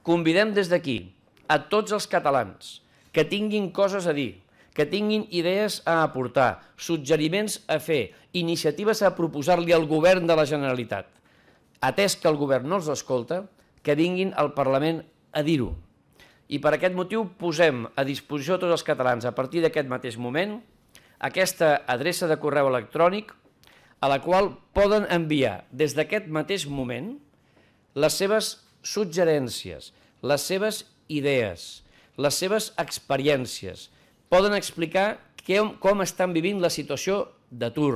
Convidem des d'aquí a tots els catalans que tinguin coses a dir, que tinguin idees a aportar, suggeriments a fer, iniciatives a proposar-li al govern de la Generalitat. Atès que el govern no els escolta, que vinguin al Parlament a dir-ho. I per aquest motiu posem a disposició tots els catalans, a partir d'aquest mateix moment, aquesta adreça de correu electrònic a la qual poden enviar des d'aquest mateix moment les seves suggerències, les seves idees, les seves experiències. Poden explicar què, com estan vivint la situació d'atur,